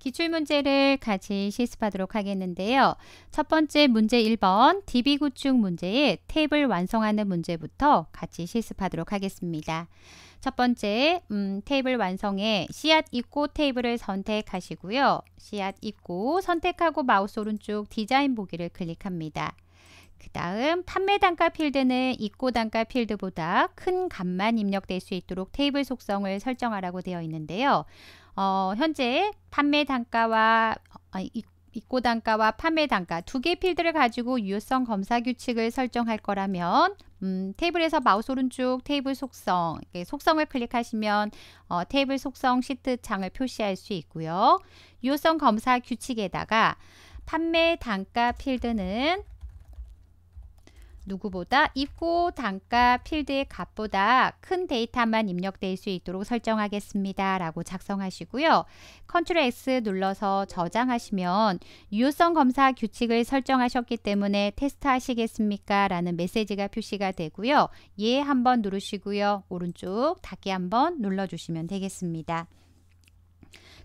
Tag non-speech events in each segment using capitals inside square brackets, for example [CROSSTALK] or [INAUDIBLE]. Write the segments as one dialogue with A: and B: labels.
A: 기출문제를 같이 실습하도록 하겠는데요. 첫 번째 문제 1번 DB구축 문제의 탭을 완성하는 문제부터 같이 실습하도록 하겠습니다. 첫 번째 음, 테이블 완성에 씨앗 입고 테이블을 선택하시고요. 씨앗 입고 선택하고 마우스 오른쪽 디자인 보기를 클릭합니다. 그 다음 판매 단가 필드는 입고 단가 필드보다 큰 값만 입력될 수 있도록 테이블 속성을 설정하라고 되어 있는데요. 어, 현재 판매 단가와 아, 입고 단가와 판매 단가 두 개 필드를 가지고 유효성 검사 규칙을 설정할 거라면 음, 테이블에서 마우스 오른쪽 테이블 속성, 속성을 클릭하시면 어, 테이블 속성 시트 창을 표시할 수 있고요. 유효성 검사 규칙에다가 판매 단가 필드는 누구보다 입고 단가 필드의 값보다 큰 데이터만 입력될 수 있도록 설정하겠습니다. 라고 작성하시고요. 컨트롤 X 눌러서 저장하시면 유효성 검사 규칙을 설정하셨기 때문에 테스트 하시겠습니까? 라는 메시지가 표시가 되고요. 예 한번 누르시고요. 오른쪽 닫기 한번 눌러주시면 되겠습니다.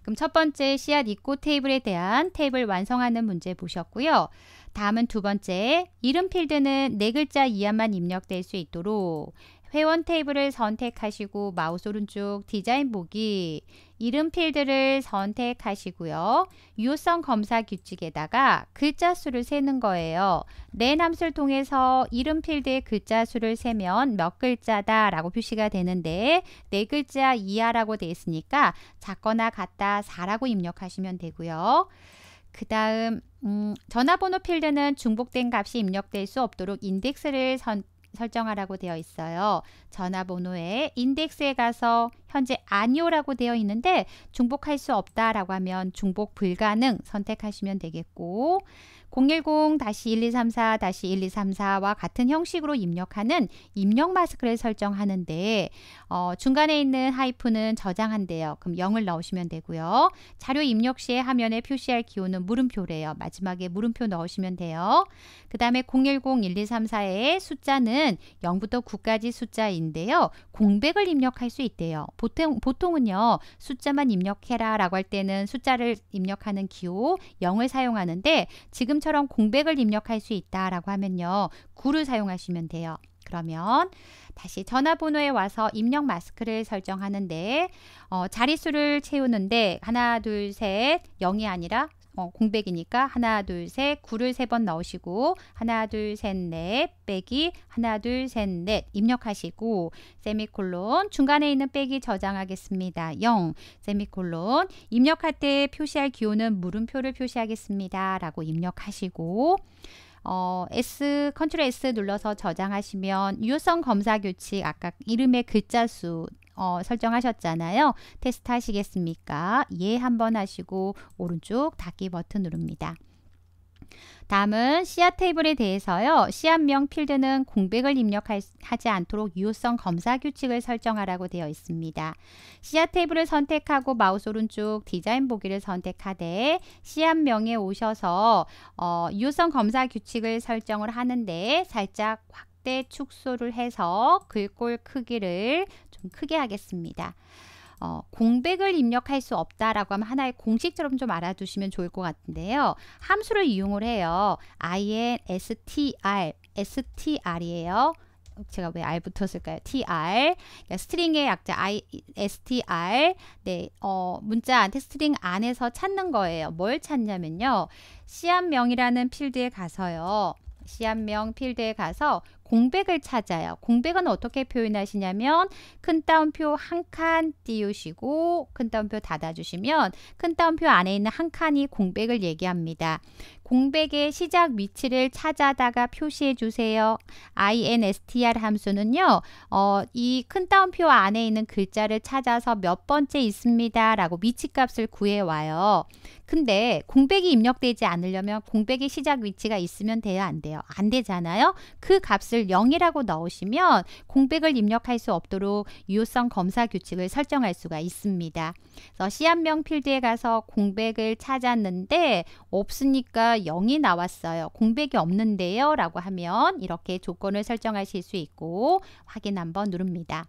A: 그럼 첫 번째 씨앗 입고 테이블에 대한 테이블 완성하는 문제 보셨고요. 다음은 두 번째, 이름 필드는 네 글자 이하만 입력될 수 있도록 회원 테이블을 선택하시고 마우스 오른쪽 디자인 보기, 이름 필드를 선택하시고요. 유효성 검사 규칙에다가 글자 수를 세는 거예요. 낸 함수를 통해서 이름 필드의 글자 수를 세면 몇 글자다 라고 표시가 되는데 네 글자 이하라고 되어 있으니까 작거나 같다 4라고 입력하시면 되고요. 그 다음 음, 전화번호 필드는 중복된 값이 입력될 수 없도록 인덱스를 선, 설정하라고 되어 있어요. 전화번호에 인덱스에 가서 현재 아니오라고 되어 있는데 중복할 수 없다라고 하면 중복 불가능 선택하시면 되겠고 010-1234-1234와 같은 형식으로 입력하는 입력 마스크를 설정하는데 어, 중간에 있는 하이프는 저장한대요. 그럼 0을 넣으시면 되고요. 자료 입력 시에 화면에 표시할 기호는 물음표래요. 마지막에 물음표 넣으시면 돼요. 그 다음에 010-1234의 숫자는 0부터 9까지 숫자인데요. 공백을 입력할 수 있대요. 보통, 보통은요. 숫자만 입력해라 라고 할 때는 숫자를 입력하는 기호 0을 사용하는데 지금 이름처럼 공백을 입력할 수 있다라고 하면요. 구를 사용하시면 돼요. 그러면 다시 전화번호에 와서 입력 마스크를 설정하는데 어, 자리수를 채우는데 하나 둘셋 0이 아니라 어, 공백이니까 하나 둘 셋 구를 세 번 넣으시고 하나 둘셋넷 빼기 하나 둘 셋 넷 입력하시고 세미콜론 중간에 있는 빼기 저장하겠습니다. 0 세미콜론 입력할 때 표시할 기호는 물음표를 표시하겠습니다. 라고 입력하시고 어, S 컨트롤 S 눌러서 저장하시면 유효성 검사 규칙 아까 이름의 글자 수 어, 설정하셨잖아요. 테스트 하시겠습니까? 예 한번 하시고 오른쪽 닫기 버튼 누릅니다. 다음은 씨앗 테이블에 대해서요. 씨앗명 필드는 공백을 입력하지 않도록 유효성 검사 규칙을 설정하라고 되어 있습니다. 씨앗 테이블을 선택하고 마우스 오른쪽 디자인 보기를 선택하되 씨앗명에 오셔서 어, 유효성 검사 규칙을 설정을 하는데 살짝 확때 축소를 해서 글꼴 크기를 좀 크게 하겠습니다. 어, 공백을 입력할 수 없다라고 하면 하나의 공식처럼 좀 알아두시면 좋을 것 같은데요. 함수를 이용을 해요. instr, str이에요. 제가 왜 r 붙었을까요? tr 그러니까 스트링의 약자 i str 네, 어, 문자 스트링 안에서 찾는 거예요. 뭘 찾냐면요. 씨앗명이라는 필드에 가서요. 씨앗명 필드에 가서 공백을 찾아요. 공백은 어떻게 표현하시냐면 큰 따옴표 한 칸 띄우시고 큰 따옴표 닫아주시면 큰 따옴표 안에 있는 한 칸이 공백을 얘기합니다. 공백의 시작 위치를 찾아다가 표시해 주세요. INSTR 함수는요. 어, 이 큰 따옴표 안에 있는 글자를 찾아서 몇 번째 있습니다. 라고 위치값을 구해와요. 근데 공백이 입력되지 않으려면 공백의 시작 위치가 있으면 돼요? 안 돼요? 안 되잖아요. 그 값을 0이라고 넣으시면 공백을 입력할 수 없도록 유효성 검사 규칙을 설정할 수가 있습니다. 시한명 필드에 가서 공백을 찾았는데 없으니까 0이 나왔어요. 공백이 없는데요. 라고 하면 이렇게 조건을 설정하실 수 있고 확인 한번 누릅니다.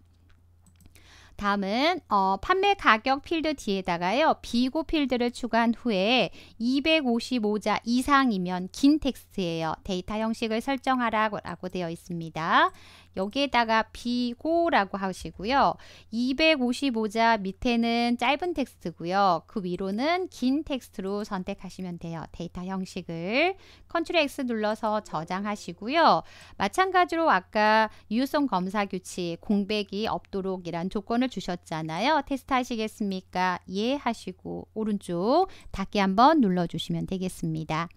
A: 다음은 어, 판매 가격 필드 뒤에다가요. 비고 필드를 추가한 후에 255자 이상이면 긴 텍스트예요. 데이터 형식을 설정하라고 되어 있습니다. 여기에다가 비고라고 하시고요. 255자 밑에는 짧은 텍스트고요. 그 위로는 긴 텍스트로 선택하시면 돼요. 데이터 형식을 컨트롤 X 눌러서 저장하시고요. 마찬가지로 아까 유효성 검사 규칙 공백이 없도록 이란 조건을 주셨잖아요. 테스트 하시겠습니까? 예 하시고 오른쪽 닫기 한번 눌러주시면 되겠습니다.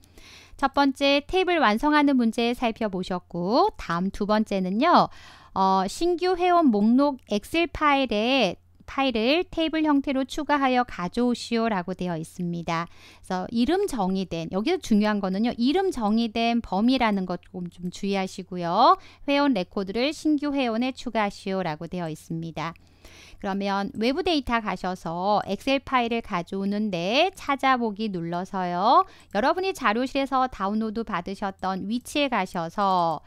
A: 첫 번째 테이블 완성하는 문제 살펴보셨고 다음 두 번째는요. 어, 신규 회원 목록 엑셀 파일에 파일을 테이블 형태로 추가하여 가져오시오 라고 되어 있습니다. 그래서 이름 정의된 여기서 중요한 거는요. 이름 정의된 범위라는 것 좀 주의하시고요. 회원 레코드를 신규 회원에 추가하시오 라고 되어 있습니다. 그러면 외부 데이터 가셔서 엑셀 파일을 가져오는데 찾아보기 눌러서요. 여러분이 자료실에서 다운로드 받으셨던 위치에 가셔서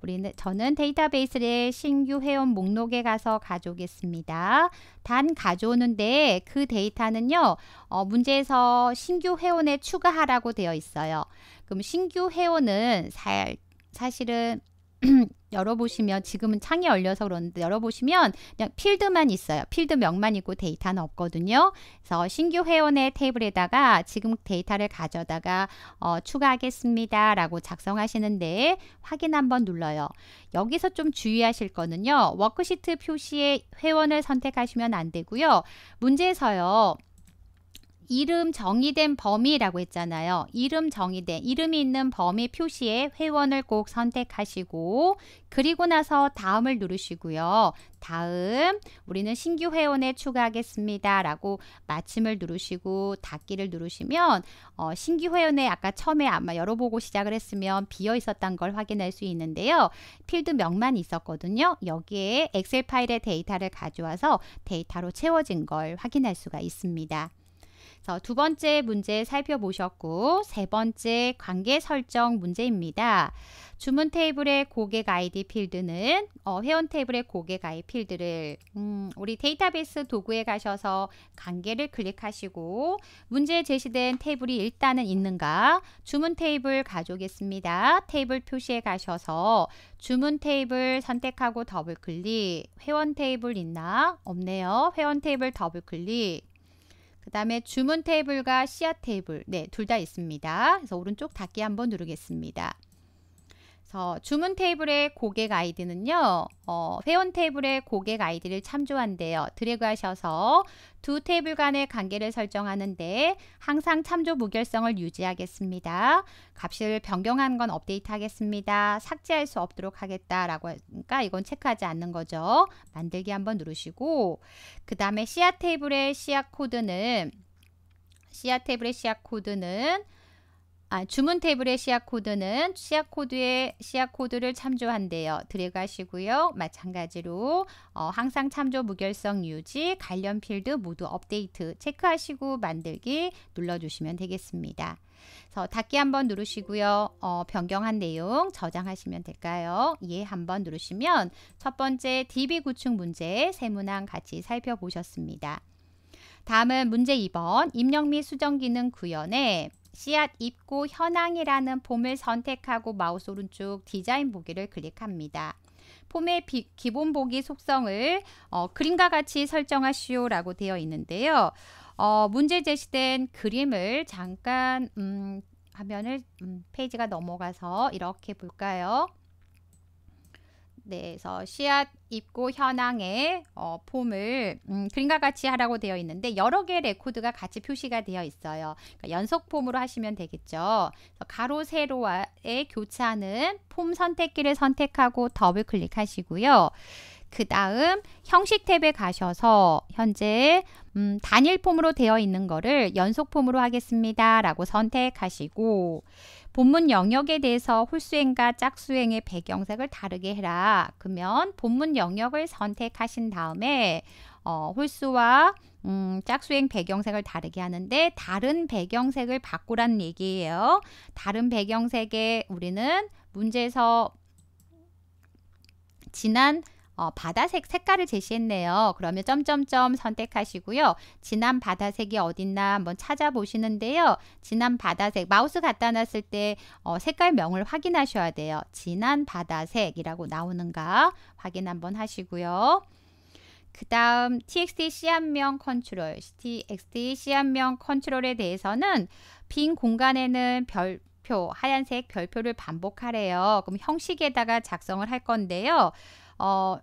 A: 우리는 저는 데이터베이스를 신규 회원 목록에 가서 가져오겠습니다. 단 가져오는데 그 데이터는요. 어, 문제에서 신규 회원에 추가하라고 되어 있어요. 그럼 신규 회원은 살, 사실은 [CLEARS THROAT] 열어보시면 지금은 창이 열려서 그러는데 열어보시면 그냥 필드만 있어요. 필드명만 있고 데이터는 없거든요. 그래서 신규 회원의 테이블에다가 지금 데이터를 가져다가 어, 추가하겠습니다. 라고 작성하시는데 확인 한번 눌러요. 여기서 좀 주의하실 거는요. 워크시트 표시에 회원을 선택하시면 안 되고요. 문제에서요. 이름 정의된 범위라고 했잖아요. 이름 정의된 이름이 있는 범위 표시에 회원을 꼭 선택하시고 그리고 나서 다음을 누르시고요. 다음 우리는 신규 회원에 추가하겠습니다. 라고 마침을 누르시고 닫기를 누르시면 어, 신규 회원에 아까 처음에 아마 열어보고 시작을 했으면 비어 있었던 걸 확인할 수 있는데요. 필드 명만 있었거든요. 여기에 엑셀 파일의 데이터를 가져와서 데이터로 채워진 걸 확인할 수가 있습니다. 그래서 두 번째 문제 살펴보셨고 세 번째 관계 설정 문제입니다. 주문 테이블의 고객 아이디 필드는 어, 회원 테이블의 고객 아이디 필드를 음, 우리 데이터베이스 도구에 가셔서 관계를 클릭하시고 문제에 제시된 테이블이 일단은 있는가 주문 테이블 가져오겠습니다. 테이블 표시에 가셔서 주문 테이블 선택하고 더블 클릭 회원 테이블 있나? 없네요. 회원 테이블 더블 클릭 그 다음에 주문 테이블과 씨앗 테이블 네, 둘 다 있습니다. 그래서 오른쪽 닫기 한번 누르겠습니다. 그래서 주문 테이블의 고객 아이디는요. 어, 회원 테이블의 고객 아이디를 참조한대요. 드래그하셔서 두 테이블 간의 관계를 설정하는데 항상 참조 무결성을 유지하겠습니다. 값을 변경한 건 업데이트 하겠습니다. 삭제할 수 없도록 하겠다라고 하니까 이건 체크하지 않는 거죠. 만들기 한번 누르시고 그 다음에 시야 테이블의 시야 코드는 씨앗 테이블의 씨앗 코드는 아, 주문 테이블의 시약 코드는 시약 코드의 시약 코드를 참조한대요. 들어가시고요. 마찬가지로 어, 항상 참조 무결성 유지, 관련 필드 모두 업데이트 체크하시고 만들기 눌러주시면 되겠습니다. 그래서 닫기 한번 누르시고요. 어, 변경한 내용 저장하시면 될까요? 예 한번 누르시면 첫 번째 DB 구축 문제 세문항 같이 살펴보셨습니다. 다음은 문제 2번 입력 및 수정 기능 구현에 씨앗 입구 현황이라는 폼을 선택하고 마우스 오른쪽 디자인 보기를 클릭합니다. 폼의 비, 기본 보기 속성을 어, 그림과 같이 설정하시오 라고 되어 있는데요. 어, 문제 제시된 그림을 잠깐 음, 화면을 음, 페이지가 넘어가서 이렇게 볼까요? 네, 그래서 씨앗 입고 현황의 어, 폼을 음, 그림과 같이 하라고 되어 있는데 여러 개의 레코드가 같이 표시가 되어 있어요. 그러니까 연속 폼으로 하시면 되겠죠. 가로 세로의 교차는 하폼 선택기를 선택하고 더블 클릭하시고요. 그 다음 형식 탭에 가셔서 현재 음, 단일 폼으로 되어 있는 거를 연속 폼으로 하겠습니다. 라고 선택하시고 본문 영역에 대해서 홀수행과 짝수행의 배경색을 다르게 해라. 그러면 본문 영역을 선택하신 다음에 어, 홀수와 음, 짝수행 배경색을 다르게 하는데 다른 배경색을 바꾸라는 얘기예요. 다른 배경색에 우리는 문제에서 지난 어, 바다색 색깔을 제시했네요. 그러면 점점점 선택하시고요. 진한 바다색이 어딨나 한번 찾아보시는데요. 진한 바다색 마우스 갖다 놨을 때 어, 색깔명을 확인하셔야 돼요. 진한 바다색이라고 나오는가 확인 한번 하시고요. 그 다음 txt 씨앗명 컨트롤, txt 씨앗명 컨트롤에 대해서는 빈 공간에는 별, 표, 하얀색 별표를 반복하래요. 그럼 형식에다가 작성을 할 건데요. 어,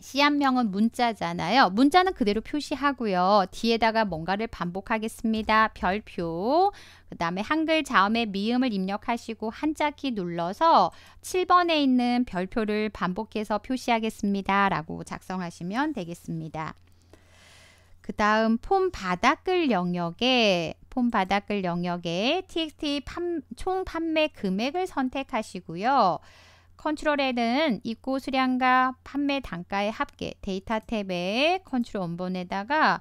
A: 시앗명은 문자잖아요. 문자는 그대로 표시하고요. 뒤에다가 뭔가를 반복하겠습니다. 별표. 그 다음에 한글 자음의 미음을 입력하시고 한자키 눌러서 7번에 있는 별표를 반복해서 표시하겠습니다. 라고 작성하시면 되겠습니다. 그 다음 폼 바닥글 영역에 폼 바닥글 영역에 txt 판, 총 판매 금액을 선택하시고요. 컨트롤에는 입고 수량과 판매 단가의 합계 데이터 탭에 컨트롤 원본에다가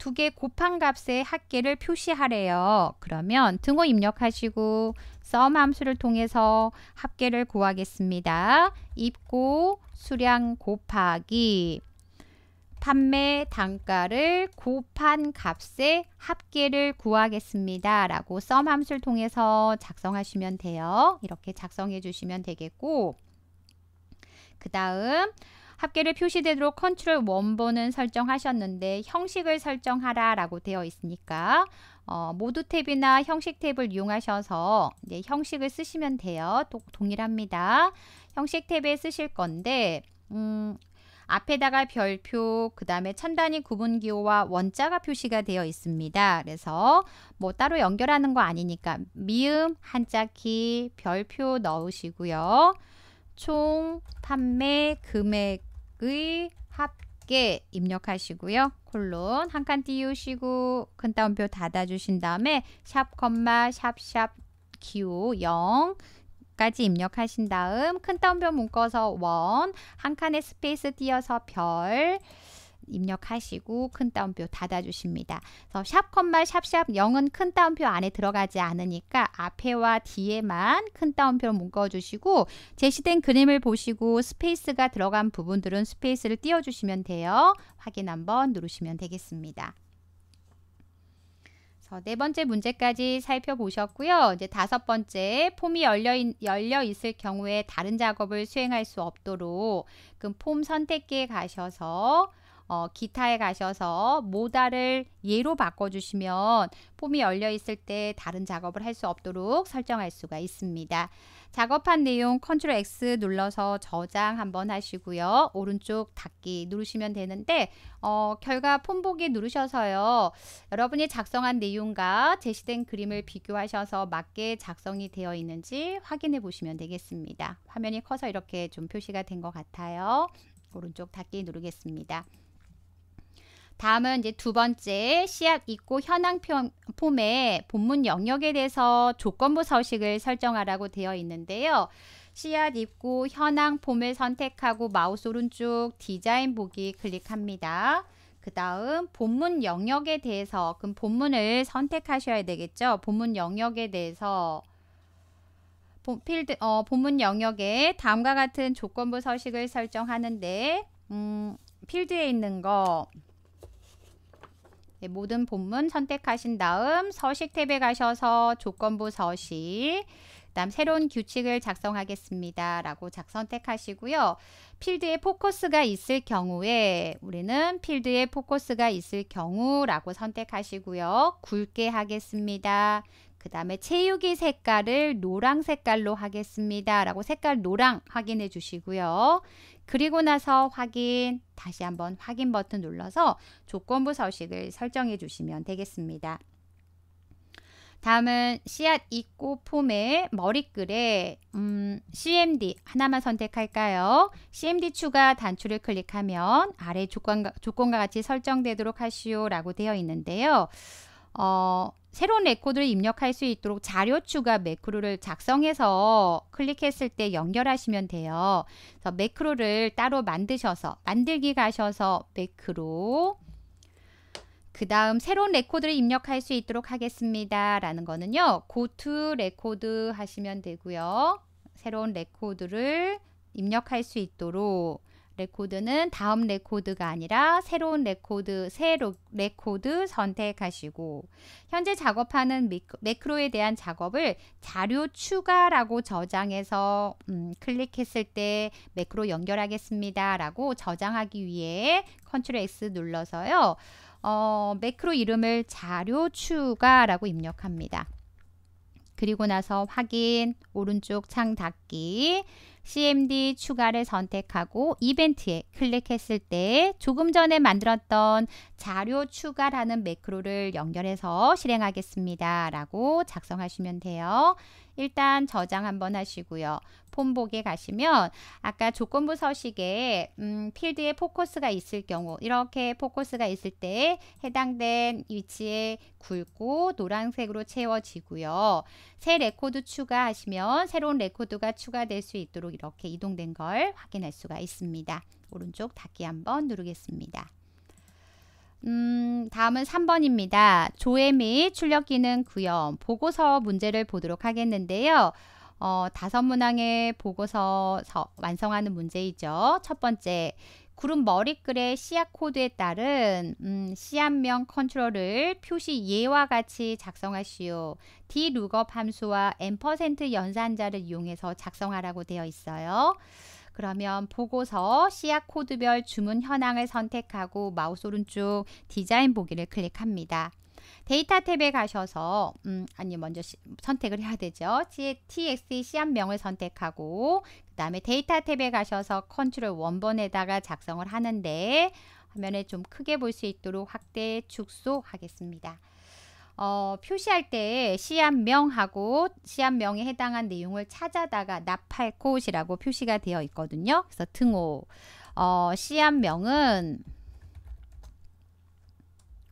A: 두 개 곱한 값의 합계를 표시하래요. 그러면 등호 입력하시고 썸 함수를 통해서 합계를 구하겠습니다. 입고 수량 곱하기 판매 단가를 곱한 값의 합계를 구하겠습니다. 라고 썸 함수를 통해서 작성하시면 돼요. 이렇게 작성해 주시면 되겠고 그 다음 합계를 표시되도록 컨트롤 원본은 설정하셨는데 형식을 설정하라 라고 되어 있으니까 어, 모두 탭이나 형식 탭을 이용하셔서 이제 형식을 쓰시면 돼요. 도, 동일합니다. 형식 탭에 쓰실 건데 음, 앞에다가 별표, 그 다음에 천단위 구분기호와 원자가 표시가 되어 있습니다. 그래서 뭐 따로 연결하는 거 아니니까 미음, 한자키, 별표 넣으시고요. 총 판매 금액의 합계 입력하시고요. 콜론 한 칸 띄우시고 큰따옴표 닫아주신 다음에 샵 샵샵 기호 0 까지 입력하신 다음 큰 따옴표 묶어서 원, 한 칸에 스페이스 띄어서 별, 입력하시고 큰 따옴표 닫아주십니다. 그래서 샵 콤마 샵샵 0은 큰 따옴표 안에 들어가지 않으니까 앞에와 뒤에만 큰따옴표 묶어주시고 제시된 그림을 보시고 스페이스가 들어간 부분들은 스페이스를 띄워주시면 돼요. 확인 한번 누르시면 되겠습니다. 네 번째 문제까지 살펴보셨고요. 이제 다섯 번째 폼이 열려, 열려 있을 경우에 다른 작업을 수행할 수 없도록 그럼 폼 선택기에 가셔서 어, 기타에 가셔서 모다를 예로 바꿔주시면 폼이 열려 있을 때 다른 작업을 할 수 없도록 설정할 수가 있습니다. 작업한 내용 컨트롤 X 눌러서 저장 한번 하시고요. 오른쪽 닫기 누르시면 되는데 어, 결과 폼 보기 누르셔서요. 여러분이 작성한 내용과 제시된 그림을 비교하셔서 맞게 작성이 되어 있는지 확인해 보시면 되겠습니다. 화면이 커서 이렇게 좀 표시가 된 것 같아요. 오른쪽 닫기 누르겠습니다. 다음은 이제 두 번째 시합 입고 현황 폼의 본문 영역에 대해서 조건부 서식을 설정하라고 되어 있는데요. 씨앗 입구 현황 폼을 선택하고 마우스 오른쪽 디자인 보기 클릭합니다. 그 다음 본문 영역에 대해서 그럼 본문을 선택하셔야 되겠죠. 본문 영역에 대해서 필드, 어, 본문 영역에 다음과 같은 조건부 서식을 설정하는데 음, 필드에 있는 거 네, 모든 본문 선택하신 다음 서식 탭에 가셔서 조건부 서식 그 다음 새로운 규칙을 작성하겠습니다. 라고 작 선택하시고요. 필드에 포커스가 있을 경우에 우리는 필드에 포커스가 있을 경우라고 선택하시고요. 굵게 하겠습니다. 그 다음에 체육이 색깔을 노랑 색깔로 하겠습니다. 라고 색깔 노랑 확인해 주시고요. 그리고 나서 확인, 다시 한번 확인 버튼 눌러서 조건부 서식을 설정해 주시면 되겠습니다. 다음은 씨앗 입고 폼의 머리글에 음, CMD 하나만 선택할까요? CMD 추가 단추를 클릭하면 아래 조건과, 조건과 같이 설정되도록 하시오 라고 되어 있는데요. 어, 새로운 레코드를 입력할 수 있도록 자료 추가 매크로를 작성해서 클릭했을 때 연결하시면 돼요. 그래서 매크로를 따로 만드셔서 만들기 가셔서 매크로 그 다음 새로운 레코드를 입력할 수 있도록 하겠습니다. 라는 거는요. 고투 레코드 하시면 되고요. 새로운 레코드를 입력할 수 있도록 레코드는 다음 레코드가 아니라 새로운 레코드, 새 레코드 선택하시고 현재 작업하는 매크로에 대한 작업을 자료 추가라고 저장해서 음, 클릭했을 때 매크로 연결하겠습니다 라고 저장하기 위해 c t r l X 눌러서요 어, 매크로 이름을 자료 추가라고 입력합니다 그리고 나서 확인 오른쪽 창 닫기 CMD 추가를 선택하고 이벤트에 클릭했을 때 조금 전에 만들었던 자료 추가라는 매크로를 연결해서 실행하겠습니다. 라고 작성하시면 돼요. 일단 저장 한번 하시고요. 본보기에 가시면 아까 조건부 서식에 음, 필드에 포커스가 있을 경우 이렇게 포커스가 있을 때 해당된 위치에 굵고 노란색으로 채워지고요. 새 레코드 추가하시면 새로운 레코드가 추가될 수 있도록 이렇게 이동된 걸 확인할 수가 있습니다. 오른쪽 닫기 한번 누르겠습니다. 음, 다음은 3번입니다. 조회 및 출력 기능 구현 보고서 문제를 보도록 하겠는데요. 어, 다섯 문항의 보고서 서, 완성하는 문제이죠. 첫 번째, 구름 머리글의 씨앗 코드에 따른 음, 씨앗명 컨트롤을 표시 예와 같이 작성하시오. dlookup 함수와 n% 연산자를 이용해서 작성하라고 되어 있어요. 그러면 보고서 씨앗 코드별 주문 현황을 선택하고 마우스 오른쪽 디자인 보기를 클릭합니다. 데이터 탭에 가셔서 음, 아니 먼저 시, 선택을 해야 되죠. txt 씨앗명을 선택하고 그 다음에 데이터 탭에 가셔서 컨트롤 원번에다가 작성을 하는데 화면에 좀 크게 볼 수 있도록 확대 축소 하겠습니다. 어, 표시할 때 시안명하고 시안명에 해당한 내용을 찾아다가 나팔콧이라고 표시가 되어 있거든요. 그래서 등호 어, 시안명은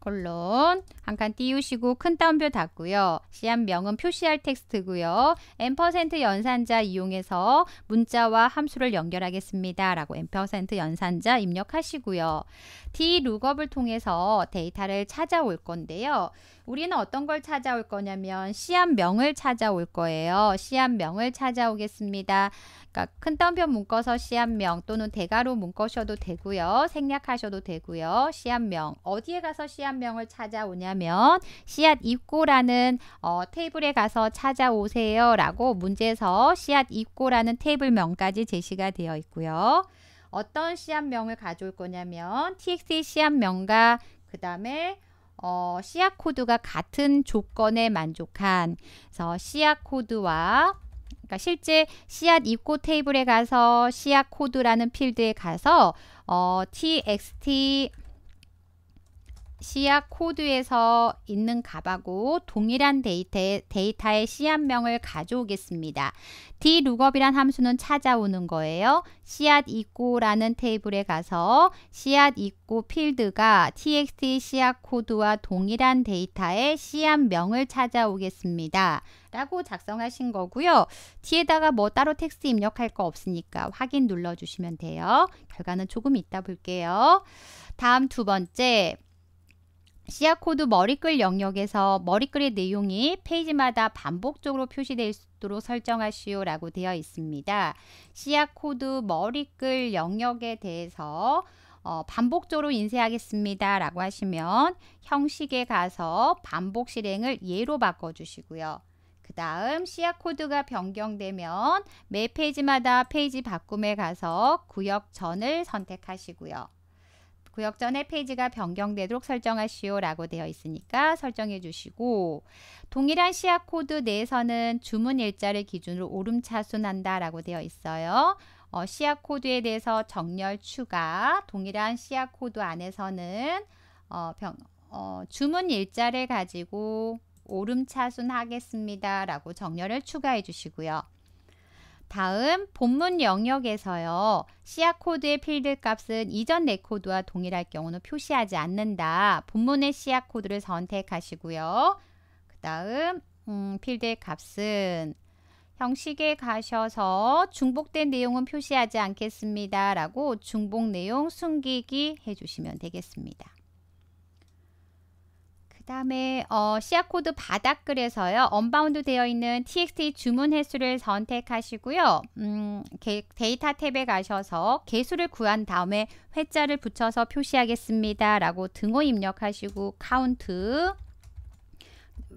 A: 콜론 한칸 띄우시고 큰 따옴표 닫고요. 시한명은 표시할 텍스트고요. 앰 연산자 이용해서 문자와 함수를 연결하겠습니다. 라고 앰 연산자 입력하시고요. dlookup을 통해서 데이터를 찾아올 건데요. 우리는 어떤 걸 찾아올 거냐면 시한명을 찾아올 거예요. 시한명을 찾아오겠습니다. 그러니까 큰 따옴표 묶어서 시한명 또는 대괄호 묶으셔도 되고요. 생략하셔도 되고요. 시한명 어디에 가서 시한명을 찾아오냐면 있면 씨앗 입고라는 어, 테이블에 가서 찾아오세요 라고 문제에서 씨앗 입고라는 테이블명까지 제시가 되어 있고요. 어떤 씨앗명을 가져올 거냐면 txt 씨앗명과 그 다음에 어, 씨앗 코드가 같은 조건에 만족한 그래서 씨앗 코드와 그러니까 실제 씨앗 입고 테이블에 가서 씨앗 코드라는 필드에 가서 어, txt 씨앗 코드에서 있는 값하고 동일한 데이터, 데이터의 씨앗명을 가져오겠습니다. dlookup이란 함수는 찾아오는 거예요. 씨앗 이고라는 테이블에 가서 씨앗 이고 필드가 txt 씨앗 코드와 동일한 데이터의 씨앗명을 찾아오겠습니다. 라고 작성하신 거고요. 뒤에다가 뭐 따로 텍스트 입력할 거 없으니까 확인 눌러주시면 돼요. 결과는 조금 이따 볼게요. 다음 두 번째 시아코드 머리글 영역에서 머리글의 내용이 페이지마다 반복적으로 표시될 수 있도록 설정하시오 라고 되어 있습니다. 시아코드 머리글 영역에 대해서 어, 반복적으로 인쇄하겠습니다 라고 하시면 형식에 가서 반복 실행을 예로 바꿔주시고요. 그 다음 시야 코드가 변경되면 매 페이지마다 페이지 바꿈에 가서 구역 전을 선택하시고요. 구역 전에 페이지가 변경되도록 설정하시오라고 되어 있으니까 설정해 주시고 동일한 시약 코드 내에서는 주문 일자를 기준으로 오름차순한다라고 되어 있어요. 어, 시약 코드에 대해서 정렬 추가 동일한 시약 코드 안에서는 어, 병, 어, 주문 일자를 가지고 오름차순 하겠습니다 라고 정렬을 추가해 주시고요. 다음 본문 영역에서요. 시야 코드의 필드 값은 이전 내 네 코드와 동일할 경우는 표시하지 않는다. 본문의 시약 코드를 선택하시고요. 그 다음 음, 필드의 값은 형식에 가셔서 중복된 내용은 표시하지 않겠습니다. 라고 중복 내용 숨기기 해주시면 되겠습니다. 다음에 어, 시아코드 바닥글에서요. 언바운드 되어 있는 txt 주문 횟수를 선택하시고요. 음, 데이터 탭에 가셔서 개수를 구한 다음에 회자를 붙여서 표시하겠습니다. 라고 등호 입력하시고 카운트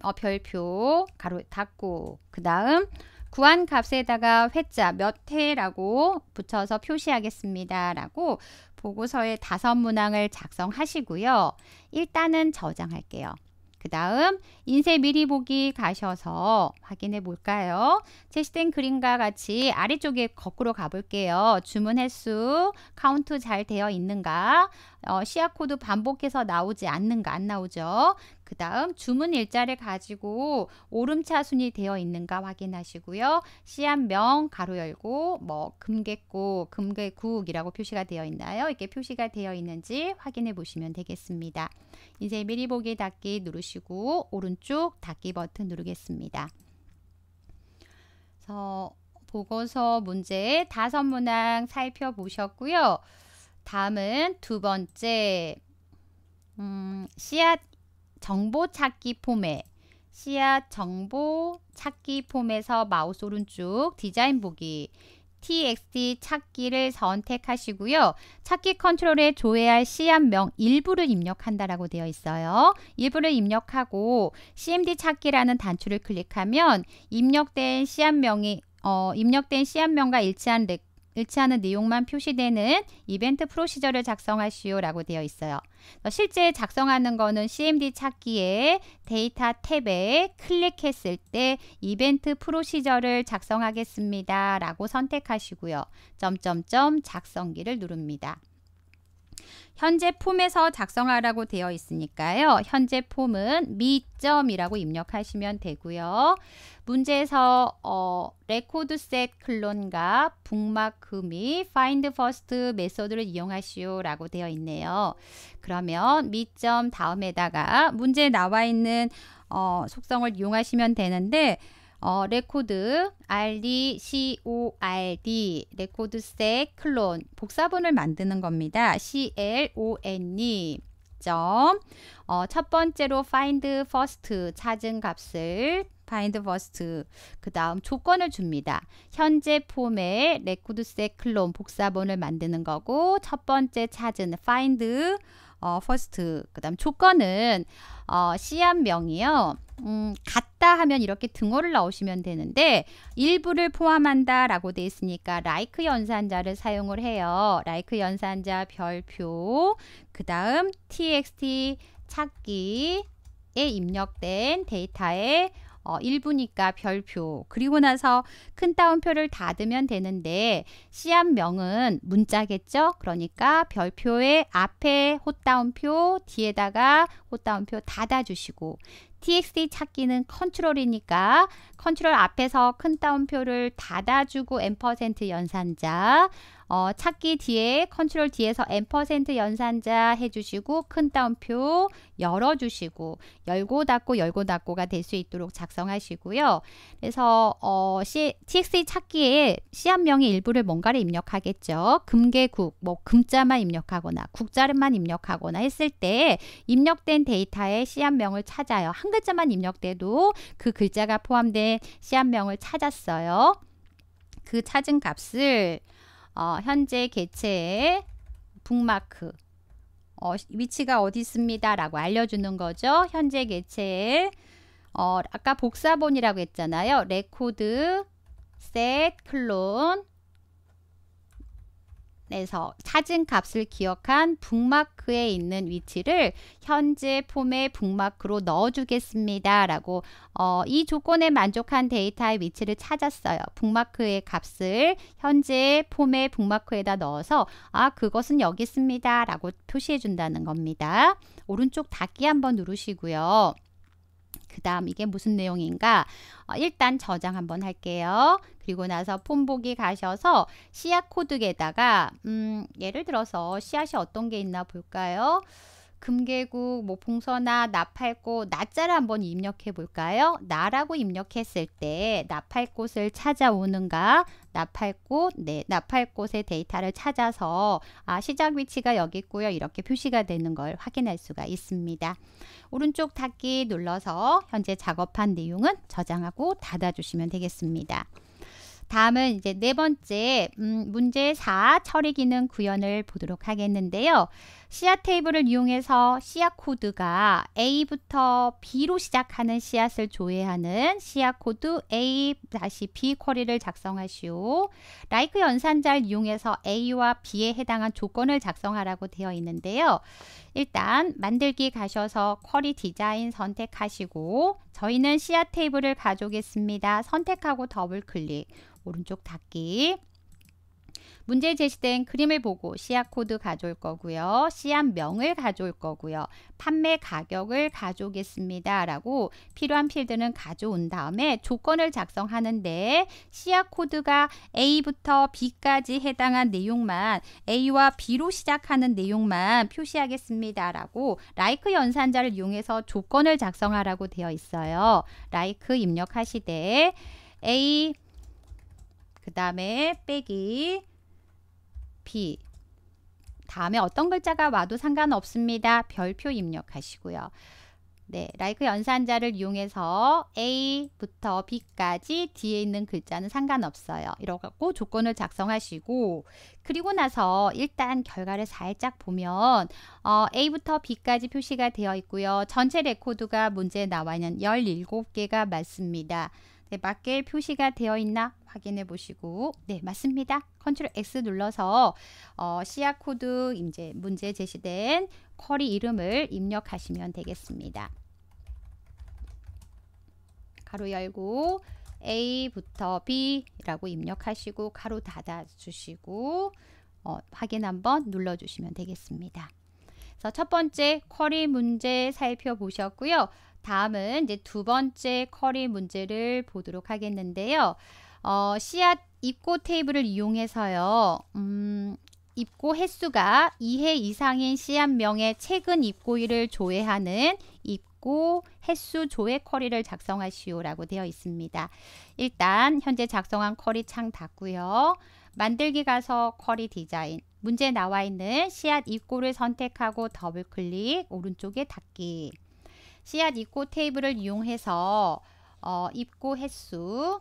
A: 어, 별표 가로 닫고 그 다음 구한 값에다가 회자 몇 회라고 붙여서 표시하겠습니다. 라고 보고서의 다섯 문항을 작성하시고요. 일단은 저장할게요. 그 다음 인쇄 미리 보기 가셔서 확인해 볼까요? 제시된 그림과 같이 아래쪽에 거꾸로 가볼게요. 주문 횟수, 카운트 잘 되어 있는가? 어, 시아코드 반복해서 나오지 않는가 안 나오죠. 그 다음 주문 일자를 가지고 오름차순이 되어 있는가 확인하시고요. 시앗명 가로 열고 뭐금계구 금계국이라고 표시가 되어 있나요? 이렇게 표시가 되어 있는지 확인해 보시면 되겠습니다. 이제 미리 보기 닫기 누르시고 오른쪽 닫기 버튼 누르겠습니다. 그래서 보고서 문제 다섯 문항 살펴보셨고요. 다음은 두 번째 음, 씨앗 정보 찾기 폼에 씨앗 정보 찾기 폼에서 마우스 오른쪽 디자인 보기 txt 찾기를 선택하시고요. 찾기 컨트롤에 조회할 씨앗명 일부를 입력한다라고 되어 있어요. 일부를 입력하고 cmd 찾기라는 단추를 클릭하면 입력된 씨앗명이 어, 입력된 씨앗명과 일치한 레 일치하는 내용만 표시되는 이벤트 프로시저를 작성하시오라고 되어 있어요. 어, 실제 작성하는 거는 CMD 찾기에 데이터 탭에 클릭했을 때 이벤트 프로시저를 작성하겠습니다라고 선택하시고요. 점점점 작성기를 누릅니다. 현재 폼에서 작성하라고 되어 있으니까요. 현재 폼은 미점이라고 입력하시면 되고요. 문제에서 어, 레코드 셋 클론과 북마크 및 find f i 메소드를 이용하시오 라고 되어 있네요. 그러면 미점 다음에다가 문제에 나와 있는 어, 속성을 이용하시면 되는데 어, 레코드 RDCORD 레코드셋 클론 복사본을 만드는 겁니다. CLONE 점. 어, 첫 번째로 find first 찾은 값을 find first 그 다음 조건을 줍니다. 현재 폼에 레코드셋 클론 복사본을 만드는 거고 첫 번째 찾은 find 어, first 그 다음 조건은 어, 시앗명이요 음, 같다 하면 이렇게 등호를 넣으시면 되는데 일부를 포함한다 라고 돼 있으니까 라이크 연산자를 사용을 해요. 라이크 연산자 별표 그 다음 txt 찾기에 입력된 데이터의 어, 1부니까 별표 그리고 나서 큰 따옴표를 닫으면 되는데 시앗명은 문자겠죠? 그러니까 별표의 앞에 호따옴표 뒤에다가 호따옴표 닫아주시고 txt 찾기는 컨트롤이니까 컨트롤 앞에서 큰 따옴표를 닫아주고 n 연산자 어, 찾기 뒤에 컨트롤 뒤에서 n% 연산자 해주시고 큰 따옴표 열어주시고 열고 닫고 열고 닫고가 될 수 있도록 작성하시고요. 그래서 어, C, TXE 찾기에 시합명의 일부를 뭔가를 입력하겠죠. 금계국, 뭐 금자만 입력하거나 국자를만 입력하거나 했을 때 입력된 데이터의 시합명을 찾아요. 한 글자만 입력돼도 그 글자가 포함된 시합명을 찾았어요. 그 찾은 값을 어, 현재 개체의 북마크 어, 위치가 어디 있습니다 라고 알려주는 거죠. 현재 개체의 어, 아까 복사본이라고 했잖아요. 레코드, 셋, 클론, 폼에서 찾은 값을 기억한 북마크에 있는 위치를 현재 폼의 북마크로 넣어주겠습니다. 라고 어, 이 조건에 만족한 데이터의 위치를 찾았어요. 북마크의 값을 현재 폼의 북마크에다 넣어서 아 그것은 여기 있습니다. 라고 표시해 준다는 겁니다. 오른쪽 닫기 한번 누르시고요. 그 다음 이게 무슨 내용인가 어, 일단 저장 한번 할게요 그리고 나서 폼보기 가셔서 씨앗 코드에다가 음, 예를 들어서 씨앗이 어떤 게 있나 볼까요 금계국, 뭐 봉선화, 나팔꽃, 나자를 한번 입력해 볼까요? 나라고 입력했을 때 나팔꽃을 찾아오는가? 나팔꽃, 네, 나팔꽃의 데이터를 찾아서 아, 시작 위치가 여기 있고요. 이렇게 표시가 되는 걸 확인할 수가 있습니다. 오른쪽 닫기 눌러서 현재 작업한 내용은 저장하고 닫아주시면 되겠습니다. 다음은 이제 네 번째 음, 문제 4 처리 기능 구현을 보도록 하겠는데요. 씨앗 테이블을 이용해서 씨앗 코드가 A부터 B로 시작하는 씨앗을 조회하는 씨앗 코드 A-B 쿼리를 작성하시오. 라이크 연산자를 이용해서 A와 B에 해당한 조건을 작성하라고 되어 있는데요. 일단 만들기 가셔서 쿼리 디자인 선택하시고 저희는 씨앗 테이블을 가져오겠습니다. 선택하고 더블 클릭, 오른쪽 닫기, 문제에 제시된 그림을 보고 씨앗 코드 가져올 거고요. 씨앗 명을 가져올 거고요. 판매 가격을 가져오겠습니다. 라고 필요한 필드는 가져온 다음에 조건을 작성하는데 씨앗 코드가 A부터 B까지 해당한 내용만 A와 B로 시작하는 내용만 표시하겠습니다. 라고 라이크 연산자를 이용해서 조건을 작성하라고 되어 있어요. 라이크 입력하시되 A 다음에 빼기 B 다음에 어떤 글자가 와도 상관없습니다. 별표 입력하시고요. 네, 라이크 연산자를 이용해서 A부터 B까지 뒤에 있는 글자는 상관없어요. 이러고 조건을 작성하시고 그리고 나서 일단 결과를 살짝 보면 어, A부터 B까지 표시가 되어 있고요. 전체 레코드가 문제에 나와 있는 17개가 맞습니다. 네, 맞게 표시가 되어 있나 확인해 보시고 네 맞습니다. 컨트롤 X 눌러서 어, 시야 코드 이제 문제 제시된 쿼리 이름을 입력하시면 되겠습니다. 가로 열고 A부터 B라고 입력하시고 가로 닫아 주시고 어, 확인 한번 눌러 주시면 되겠습니다. 그래서 첫 번째 쿼리 문제 살펴보셨고요. 다음은 이제 두 번째 커리 문제를 보도록 하겠는데요. 어, 씨앗 입고 테이블을 이용해서요. 음, 입고 횟수가 2회 이상인 씨앗명의 최근 입고일을 조회하는 입고 횟수 조회 쿼리를 작성하시오라고 되어 있습니다. 일단 현재 작성한 쿼리 창 닫고요. 만들기 가서 쿼리 디자인 문제 나와 있는 씨앗 입고를 선택하고 더블 클릭 오른쪽에 닫기 씨앗 입고 테이블을 이용해서 어, 입고 횟수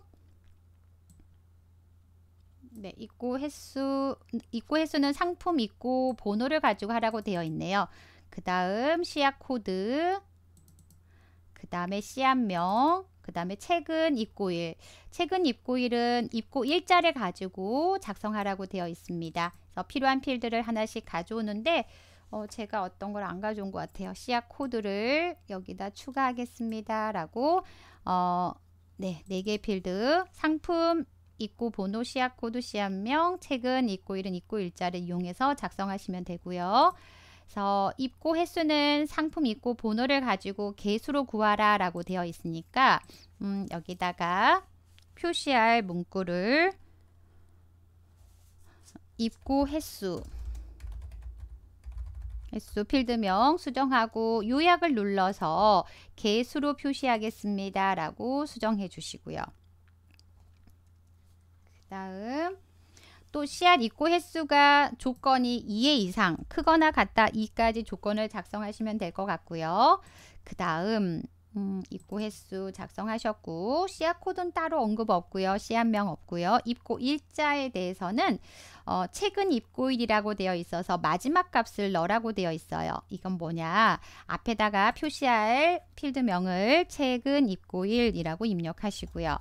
A: 네, 입고 횟수 입고 횟수는 상품 입고 번호를 가지고 하라고 되어 있네요. 그 다음 씨앗 코드 그 다음에 씨앗명 그 다음에 최근 입고일 최근 입고일은 입고 일자를 가지고 작성하라고 되어 있습니다. 그래서 필요한 필드를 하나씩 가져오는데 어, 제가 어떤 걸 안 가져온 것 같아요. 씨앗 코드를 여기다 추가하겠습니다. 라고 어, 네, 4개 필드 상품 입고 번호 씨앗 코드 씨앗명 책은 입고 일은 입고 일자를 이용해서 작성하시면 되고요. 그래서 입고 횟수는 상품 입고 번호를 가지고 개수로 구하라 라고 되어 있으니까 음, 여기다가 표시할 문구를 입고 횟수 횟수 필드명 수정하고 요약을 눌러서 개수로 표시하겠습니다. 라고 수정해 주시고요. 그 다음 또 씨앗 입고 횟수가 조건이 2의 이상 크거나 같다 2까지 조건을 작성하시면 될 것 같고요. 그 다음 음, 입고 횟수 작성하셨고 씨앗 코드는 따로 언급 없고요. 씨앗명 없고요. 입고 일자에 대해서는 어, 최근 입고일이라고 되어 있어서 마지막 값을 너라고 되어 있어요. 이건 뭐냐? 앞에다가 표시할 필드명을 최근 입고일이라고 입력하시고요.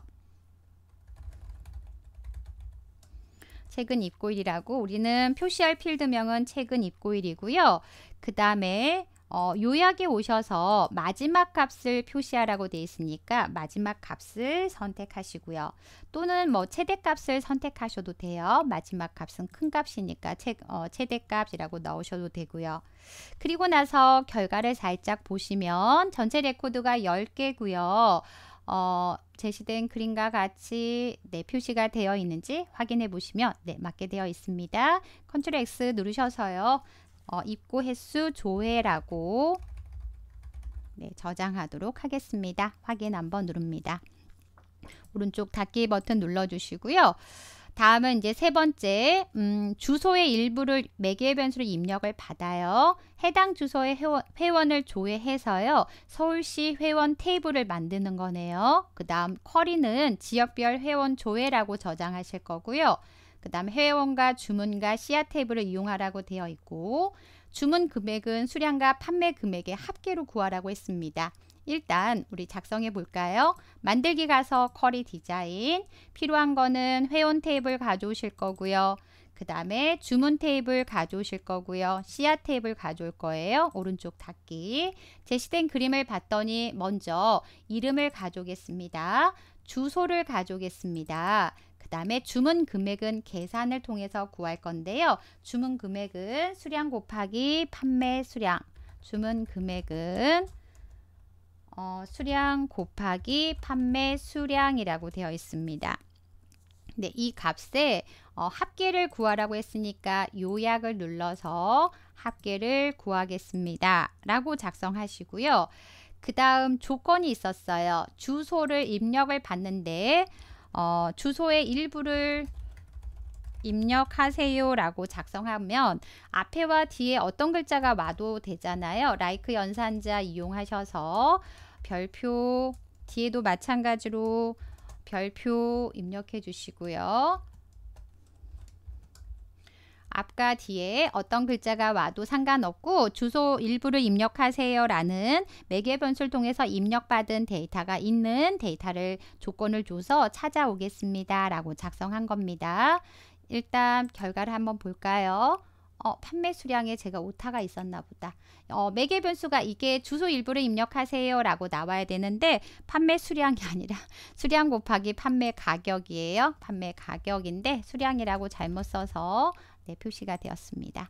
A: 최근 입고일이라고 우리는 표시할 필드명은 최근 입고일이고요. 그 다음에 어, 요약에 오셔서 마지막 값을 표시하라고 되어 있으니까 마지막 값을 선택하시고요. 또는 뭐 최대값을 선택하셔도 돼요. 마지막 값은 큰 값이니까 최, 어, 최대값이라고 넣으셔도 되고요. 그리고 나서 결과를 살짝 보시면 전체 레코드가 10개고요. 어, 제시된 그림과 같이 네, 표시가 되어 있는지 확인해 보시면 네, 맞게 되어 있습니다. 컨트롤 X 누르셔서요. 어, 입고 횟수 조회라고 네, 저장하도록 하겠습니다. 확인 한번 누릅니다. 오른쪽 닫기 버튼 눌러주시고요. 다음은 이제 세 번째 음, 주소의 일부를 매개 변수로 입력을 받아요. 해당 주소의 회원, 을 조회해서요. 서울시 회원 테이블을 만드는 거네요. 그 다음 쿼리는 지역별 회원 조회라고 저장하실 거고요. 그 다음 회원과 주문과 시야 테이블을 이용하라고 되어 있고 주문 금액은 수량과 판매 금액의 합계로 구하라고 했습니다. 일단 우리 작성해 볼까요? 만들기 가서 커리 디자인 필요한 거는 회원 테이블 가져오실 거고요. 그 다음에 주문 테이블 가져오실 거고요. 시야 테이블 가져올 거예요. 오른쪽 닫기 제시된 그림을 봤더니 먼저 이름을 가져오겠습니다. 주소를 가져오겠습니다. 그 다음에 주문 금액은 계산을 통해서 구할 건데요. 주문 금액은 수량 곱하기 판매 수량. 주문 금액은 어, 수량 곱하기 판매 수량이라고 되어 있습니다. 네, 이 값에 어, 합계를 구하라고 했으니까 요약을 눌러서 합계를 구하겠습니다. 라고 작성하시고요. 그 다음 조건이 있었어요. 주소를 입력을 받는데 어, 주소의 일부를 입력하세요 라고 작성하면 앞에와 뒤에 어떤 글자가 와도 되잖아요. 라이크 like 연산자 이용하셔서 별표 뒤에도 마찬가지로 별표 입력해 주시고요. 앞과 뒤에 어떤 글자가 와도 상관없고 주소 일부를 입력하세요라는 매개 변수를 통해서 입력받은 데이터가 있는 데이터를 조건을 줘서 찾아오겠습니다. 라고 작성한 겁니다. 일단 결과를 한번 볼까요? 어, 판매 수량에 제가 오타가 있었나 보다. 어, 매개 변수가 이게 주소 일부를 입력하세요 라고 나와야 되는데 판매 수량이 아니라 [LAUGHS] 수량 곱하기 판매 가격이에요. 판매 가격인데 수량이라고 잘못 써서 네, 표시가 되었습니다.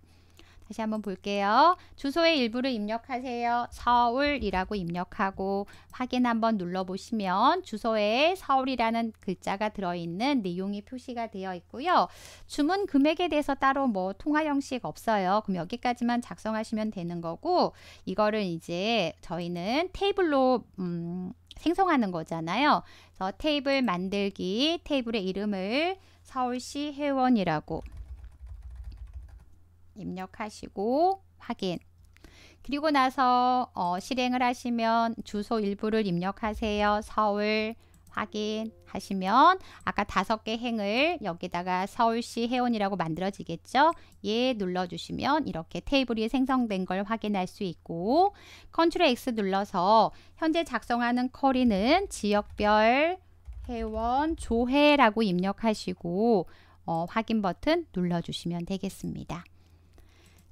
A: 다시 한번 볼게요. 주소의 일부를 입력하세요. 서울이라고 입력하고 확인 한번 눌러보시면 주소에 서울이라는 글자가 들어있는 내용이 표시가 되어 있고요. 주문 금액에 대해서 따로 뭐 통화 형식 없어요. 그럼 여기까지만 작성하시면 되는 거고 이거를 이제 저희는 테이블로 음, 생성하는 거잖아요. 그래서 테이블 만들기 테이블의 이름을 서울시 회원이라고 입력하시고 확인 그리고 나서 어, 실행을 하시면 주소 일부를 입력하세요. 서울 확인하시면 아까 다섯 개 행을 여기다가 서울시 회원이라고 만들어지겠죠. 예 눌러주시면 이렇게 테이블이 생성된 걸 확인할 수 있고 컨트롤 X 눌러서 현재 작성하는 쿼리는 지역별 회원 조회라고 입력하시고 어, 확인 버튼 눌러주시면 되겠습니다.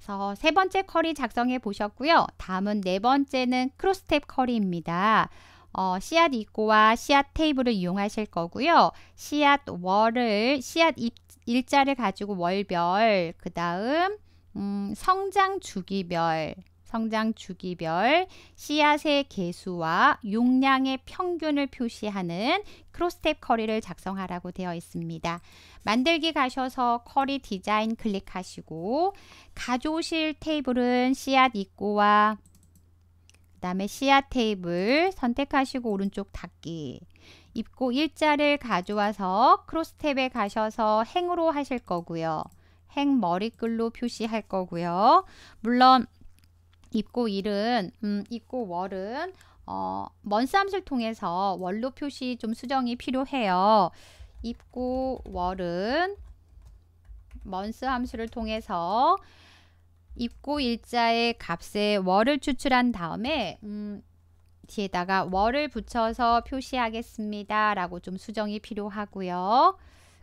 A: 그래서 세 번째 커리 작성해 보셨고요. 다음은 네 번째는 크로스탭 커리입니다. 어, 씨앗 입구와 씨앗 테이블을 이용하실 거고요. 씨앗 월을 씨앗 입, 일자를 가지고 월별 그 다음 음, 성장 주기별 성장 주기별 씨앗의 개수와 용량의 평균을 표시하는 크로스텝 커리를 작성하라고 되어 있습니다. 만들기 가셔서 커리 디자인 클릭하시고 가져오실 테이블은 씨앗 입고와 그 다음에 씨앗 테이블 선택하시고 오른쪽 닫기 입고 일자를 가져와서 크로스텝에 가셔서 행으로 하실 거고요. 행 머리글로 표시할 거고요. 물론 입고 일은 음, 입고 월은 어, 먼싸움을 통해서 월로 표시 좀 수정이 필요해요. 입고 월은 먼스 함수를 통해서 입고 일자의 값에 월을 추출한 다음에 음, 뒤에다가 월을 붙여서 표시하겠습니다. 라고 좀 수정이 필요하고요.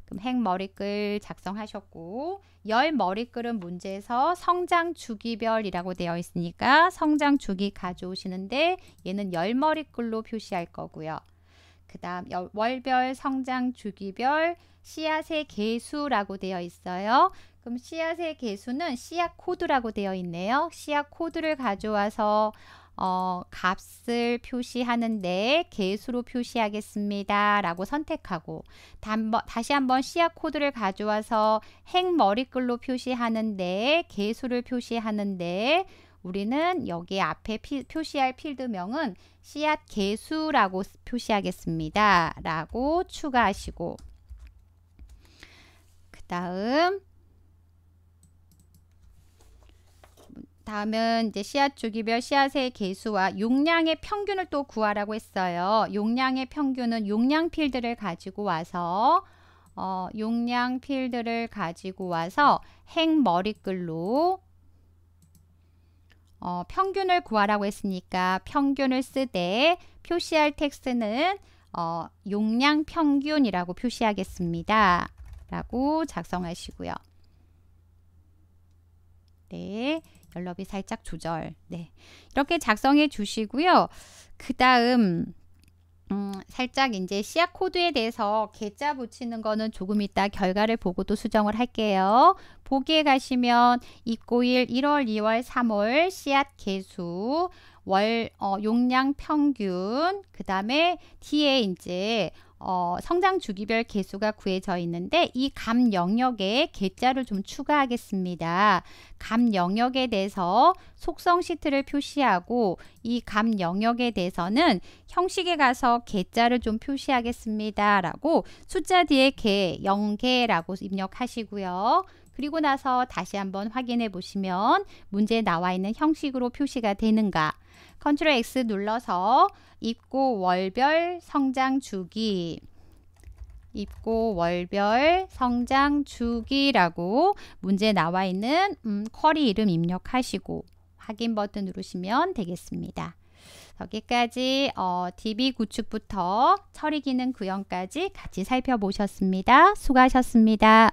A: 그럼 행머리글 작성하셨고 열 머리끄름 문제에서 성장 주기별이라고 되어 있으니까 성장 주기 가져오시는데 얘는 열 머리끌로 표시할 거고요. 그 다음 월별 성장 주기별 씨앗의 개수라고 되어 있어요. 그럼 씨앗의 개수는 씨앗 코드라고 되어 있네요. 씨앗 코드를 가져와서 어, 값을 표시하는데 개수로 표시하겠습니다. 라고 선택하고 단번, 다시 한번 시약 코드를 가져와서 행 머리글로 표시하는데 개수를 표시하는데 우리는 여기 앞에 피, 표시할 필드명은 씨앗 개수라고 표시하겠습니다. 라고 추가하시고 그 다음 다음은 이제 씨앗 주기별 씨앗의 개수와 용량의 평균을 또 구하라고 했어요. 용량의 평균은 용량 필드를 가지고 와서 어, 용량 필드를 가지고 와서 행 머리글로 어, 평균을 구하라고 했으니까 평균을 쓰되 표시할 텍스트는 어, 용량 평균이라고 표시하겠습니다. 라고 작성하시고요. 네. 연락이 살짝 조절. 네. 이렇게 작성해 주시고요. 그 다음, 음, 살짝 이제 시약 코드에 대해서 계좌 붙이는 거는 조금 이따 결과를 보고 도 수정을 할게요. 보기에 가시면 입고일 1월, 2월, 3월 씨앗 개수 월 어, 용량 평균 그 다음에 뒤에 이제 어, 성장 주기별 개수가 구해져 있는데 이 감 영역에 개자를 좀 추가하겠습니다. 감 영역에 대해서 속성 시트를 표시하고 이 감 영역에 대해서는 형식에 가서 개자를 좀 표시하겠습니다. 라고 숫자 뒤에 개, 0개라고 입력하시고요. 그리고 나서 다시 한번 확인해 보시면 문제에 나와 있는 형식으로 표시가 되는가 컨트롤 X 눌러서 입고 월별 성장 주기 입고 월별 성장 주기라고 문제 나와 있는 음, 쿼리 이름 입력하시고 확인 버튼 누르시면 되겠습니다. 여기까지 어, DB 구축부터 처리 기능 구현까지 같이 살펴보셨습니다. 수고하셨습니다.